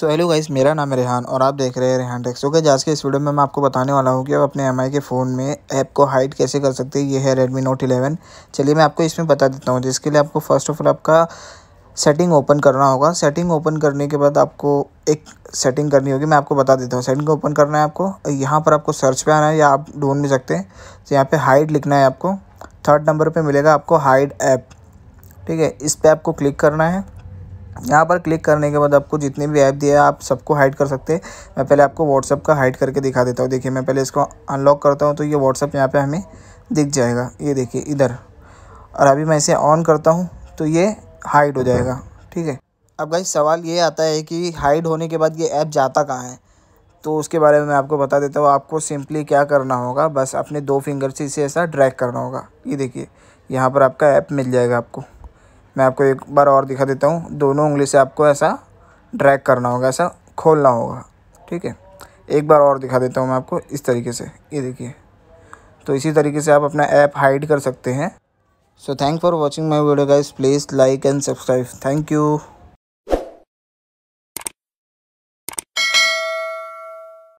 so hello guys मेरा नाम है रेहान और आप देख रहे हैं रेहान टेक्स ओके आज के इस वीडियो में मैं आपको बताने वाला हूँ कि आप अपने एम के फ़ोन में ऐप को हाइड कैसे कर सकते हैं ये है रेडमी नोट 11 चलिए मैं आपको इसमें बता देता हूँ जिसके लिए आपको फ़र्स्ट ऑफ ऑल आपका सेटिंग ओपन करना होगा सेटिंग ओपन करने के बाद आपको एक सेटिंग करनी होगी मैं आपको बता देता हूँ सेटिंग ओपन करना है आपको यहाँ पर आपको सर्च पर आना है या आप ढूंढ भी सकते हैं तो यहाँ पर हाइड लिखना है आपको थर्ड नंबर पर मिलेगा आपको हाइड ऐप ठीक है इस पर आपको क्लिक करना है यहाँ पर क्लिक करने के बाद आपको जितने भी ऐप दिए आप सबको हाइड कर सकते हैं मैं पहले आपको व्हाट्सअप का हाइड करके दिखा देता हूँ देखिए मैं पहले इसको अनलॉक करता हूँ तो ये व्हाट्सअप यहाँ पे हमें दिख जाएगा ये देखिए इधर और अभी मैं इसे ऑन करता हूँ तो ये हाइड हो जाएगा ठीक है अब भाई सवाल ये आता है कि हाइड होने के बाद ये ऐप जाता कहाँ है तो उसके बारे में मैं आपको बता देता हूँ आपको सिंपली क्या करना होगा बस अपने दो फिंगर से इसे ऐसा ड्रैग करना होगा ये देखिए यहाँ पर आपका ऐप मिल जाएगा आपको मैं आपको एक बार और दिखा देता हूँ दोनों उंगली से आपको ऐसा ड्रैग करना होगा ऐसा खोलना होगा ठीक है एक बार और दिखा देता हूँ मैं आपको इस तरीके से ये देखिए तो इसी तरीके से आप अपना ऐप हाइड कर सकते हैं so thank for watching my video guys please like and subscribe thank you